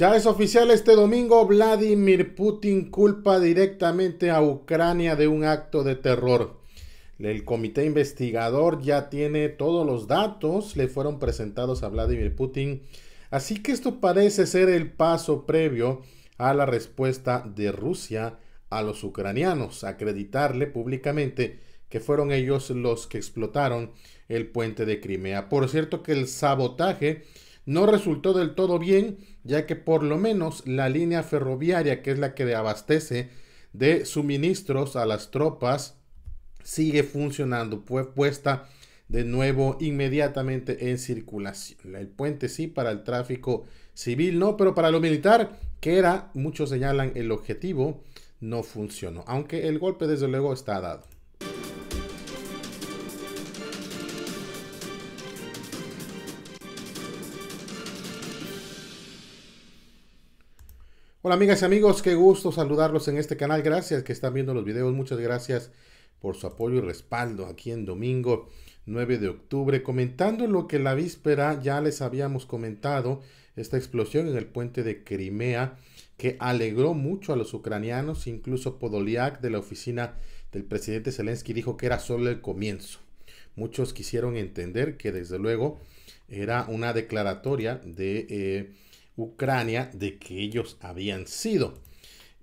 Ya es oficial este domingo, Vladimir Putin culpa directamente a Ucrania de un acto de terror. El comité investigador ya tiene todos los datos, le fueron presentados a Vladimir Putin, así que esto parece ser el paso previo a la respuesta de Rusia a los ucranianos, acreditarle públicamente que fueron ellos los que explotaron el puente de Crimea. Por cierto que el sabotaje no resultó del todo bien, ya que por lo menos la línea ferroviaria, que es la que abastece de suministros a las tropas, sigue funcionando, fue puesta de nuevo inmediatamente en circulación. El puente sí para el tráfico civil, no, pero para lo militar, que era, muchos señalan, el objetivo, no funcionó, aunque el golpe desde luego está dado. Hola amigas y amigos, qué gusto saludarlos en este canal. Gracias que están viendo los videos. Muchas gracias por su apoyo y respaldo aquí en domingo 9 de octubre. Comentando lo que la víspera ya les habíamos comentado, esta explosión en el puente de Crimea que alegró mucho a los ucranianos. Incluso Podoliak de la oficina del presidente Zelensky dijo que era solo el comienzo. Muchos quisieron entender que desde luego era una declaratoria de... Eh, Ucrania de que ellos habían sido.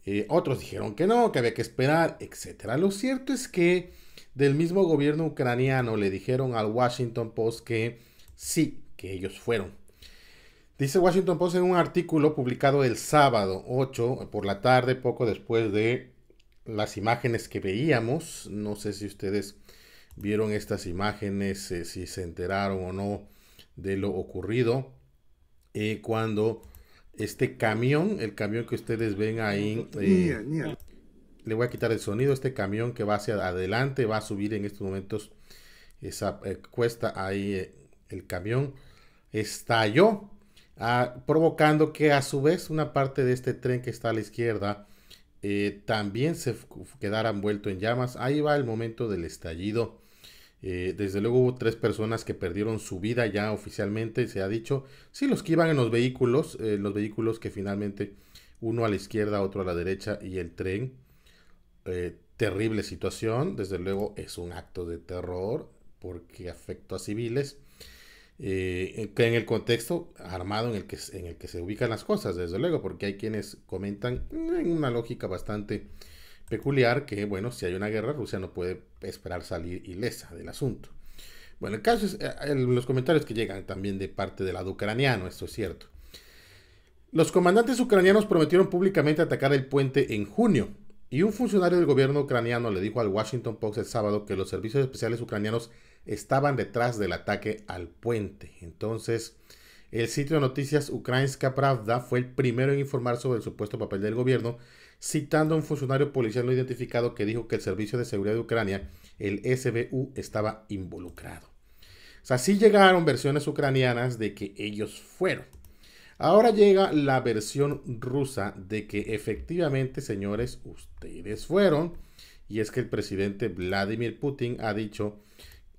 Eh, otros dijeron que no, que había que esperar, etc. Lo cierto es que del mismo gobierno ucraniano le dijeron al Washington Post que sí, que ellos fueron. Dice Washington Post en un artículo publicado el sábado 8 por la tarde, poco después de las imágenes que veíamos. No sé si ustedes vieron estas imágenes, eh, si se enteraron o no de lo ocurrido eh, cuando este camión, el camión que ustedes ven ahí, eh, le voy a quitar el sonido, este camión que va hacia adelante, va a subir en estos momentos esa eh, cuesta ahí, el camión estalló, ah, provocando que a su vez una parte de este tren que está a la izquierda también se quedara envuelto en llamas. Ahí va el momento del estallido eh, desde luego hubo tres personas que perdieron su vida ya oficialmente, se ha dicho. Sí, los que iban en los vehículos, eh, los vehículos que finalmente uno a la izquierda, otro a la derecha y el tren. Eh, terrible situación, desde luego es un acto de terror porque afectó a civiles. en el contexto armado en el, que, en el que se ubican las cosas, desde luego, porque hay quienes comentan mm, en una lógica bastante peculiar que, bueno, si hay una guerra, Rusia no puede esperar salir ilesa del asunto. Bueno, el caso es eh, los comentarios que llegan también de parte del lado ucraniano, esto es cierto. Los comandantes ucranianos prometieron públicamente atacar el puente en junio, y un funcionario del gobierno ucraniano le dijo al Washington Post el sábado que los servicios especiales ucranianos estaban detrás del ataque al puente. Entonces, el sitio de noticias Ukrainska Pravda fue el primero en informar sobre el supuesto papel del gobierno citando a un funcionario policial no identificado que dijo que el Servicio de Seguridad de Ucrania, el SBU, estaba involucrado. O sea, sí llegaron versiones ucranianas de que ellos fueron. Ahora llega la versión rusa de que efectivamente, señores, ustedes fueron. Y es que el presidente Vladimir Putin ha dicho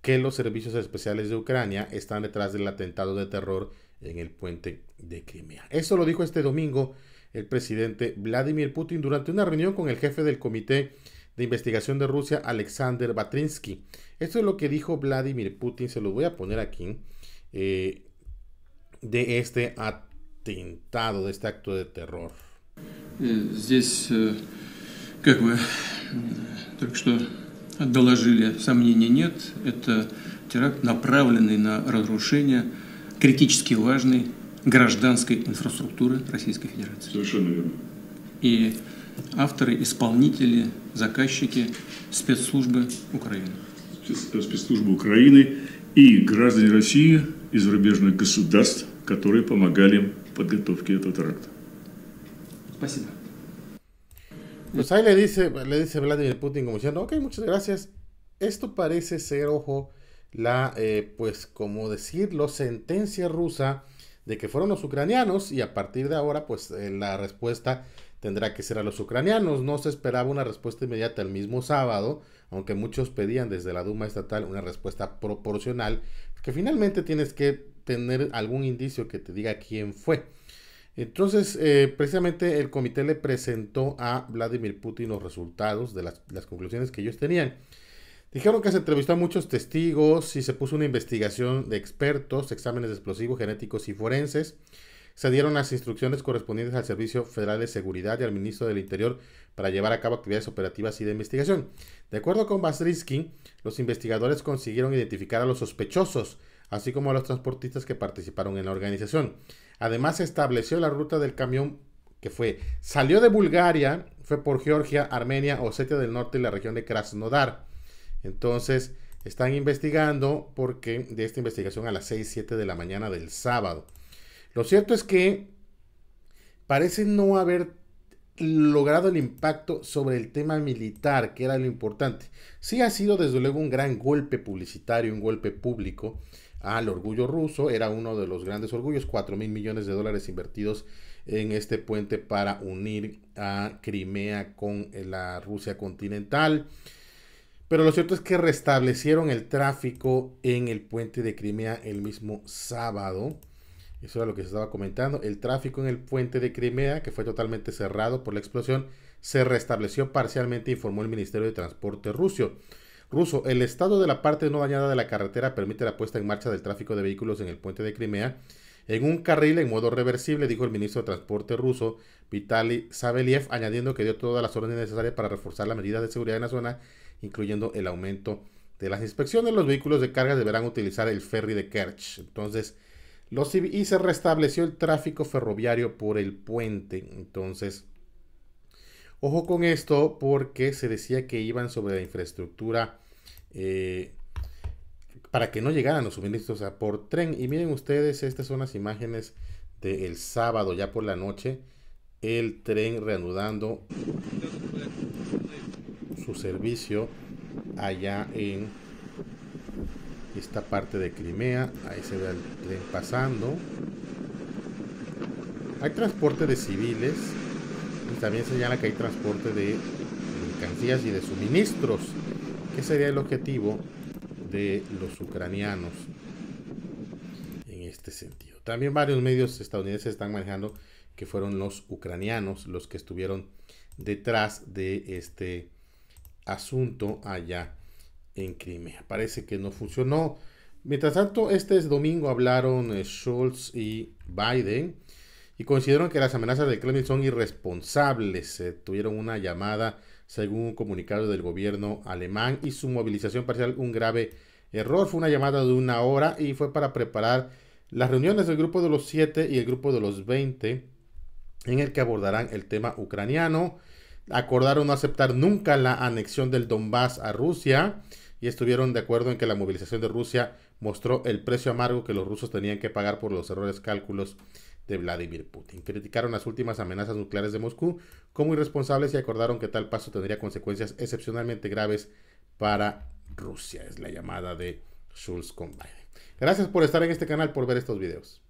que los servicios especiales de Ucrania están detrás del atentado de terror en el puente de Crimea. Eso lo dijo este domingo el presidente Vladimir Putin durante una reunión con el jefe del Comité de Investigación de Rusia, Alexander Batrinsky. Esto es lo que dijo Vladimir Putin, se lo voy a poner aquí, eh, de este atentado, de este acto de terror. Eh, здесь, э, как доложили, сомнений нет. направленный на разрушение критически гражданской инфраструктуры Российской Федерации. Совершенно верно. И авторы, исполнители, заказчики спецслужбы Украины. Э, спецслужбы Украины и граждане России и зарубежных государств, которые помогали в подготовке этого теракта. Спасибо. Pues ahí le dice, le dice Vladimir Putin como diciendo, ok, muchas gracias. Esto parece ser, ojo, la, eh, pues, como decirlo, sentencia rusa de que fueron los ucranianos y a partir de ahora pues eh, la respuesta tendrá que ser a los ucranianos. No se esperaba una respuesta inmediata el mismo sábado, aunque muchos pedían desde la Duma estatal una respuesta proporcional, que finalmente tienes que tener algún indicio que te diga quién fue. Entonces, eh, precisamente el comité le presentó a Vladimir Putin los resultados de las conclusiones que ellos tenían. Dijeron que se entrevistó a muchos testigos y se puso una investigación de expertos, exámenes de explosivos, genéticos y forenses. Se dieron las instrucciones correspondientes al Servicio Federal de Seguridad y al Ministro del Interior para llevar a cabo actividades operativas y de investigación. De acuerdo con Basrisky, los investigadores consiguieron identificar a los sospechosos, así como a los transportistas que participaron en la organización. Además, se estableció la ruta del camión que fue salió de Bulgaria, fue por Georgia, Armenia, Osetia del Norte y la región de Krasnodar. Entonces, están investigando porque de esta investigación a las 6, 7 de la mañana del sábado. Lo cierto es que parece no haber logrado el impacto sobre el tema militar, que era lo importante. Sí ha sido desde luego un gran golpe publicitario, un golpe público al orgullo ruso, era uno de los grandes orgullos, 4 mil millones de dólares invertidos en este puente para unir a Crimea con eh, la Rusia continental. Pero lo cierto es que restablecieron el tráfico en el puente de Crimea el mismo sábado. Eso era lo que se estaba comentando. El tráfico en el puente de Crimea, que fue totalmente cerrado por la explosión, se restableció parcialmente, informó el Ministerio de Transporte ruso. Ruso, el estado de la parte no dañada de la carretera permite la puesta en marcha del tráfico de vehículos en el puente de Crimea en un carril en modo reversible, dijo el ministro de Transporte ruso, Vitaly Sabeliev, añadiendo que dio todas las órdenes necesarias para reforzar la medida de seguridad en la zona incluyendo el aumento de las inspecciones. Los vehículos de carga deberán utilizar el ferry de Kerch. Entonces, y se restableció el tráfico ferroviario por el puente. Entonces, ojo con esto porque se decía que iban sobre la infraestructura eh, para que no llegaran los suministros a por tren. Y miren ustedes, estas son las imágenes del sábado, ya por la noche, el tren reanudando su servicio allá en esta parte de Crimea. Ahí se ve el tren pasando. Hay transporte de civiles y también señala que hay transporte de mercancías y de suministros, que sería el objetivo de los ucranianos en este sentido. También varios medios estadounidenses están manejando que fueron los ucranianos los que estuvieron detrás de este asunto allá en Crimea. Parece que no funcionó. Mientras tanto, este es domingo hablaron eh, Schultz y Biden y consideraron que las amenazas de Kremlin son irresponsables. Eh, tuvieron una llamada, según un comunicado del gobierno alemán, y su movilización parcial un grave error. Fue una llamada de una hora y fue para preparar las reuniones del grupo de los siete y el grupo de los 20, en el que abordarán el tema ucraniano acordaron no aceptar nunca la anexión del Donbass a Rusia y estuvieron de acuerdo en que la movilización de Rusia mostró el precio amargo que los rusos tenían que pagar por los errores cálculos de Vladimir Putin. Criticaron las últimas amenazas nucleares de Moscú como irresponsables y acordaron que tal paso tendría consecuencias excepcionalmente graves para Rusia. Es la llamada de Schulz con Biden. Gracias por estar en este canal, por ver estos videos.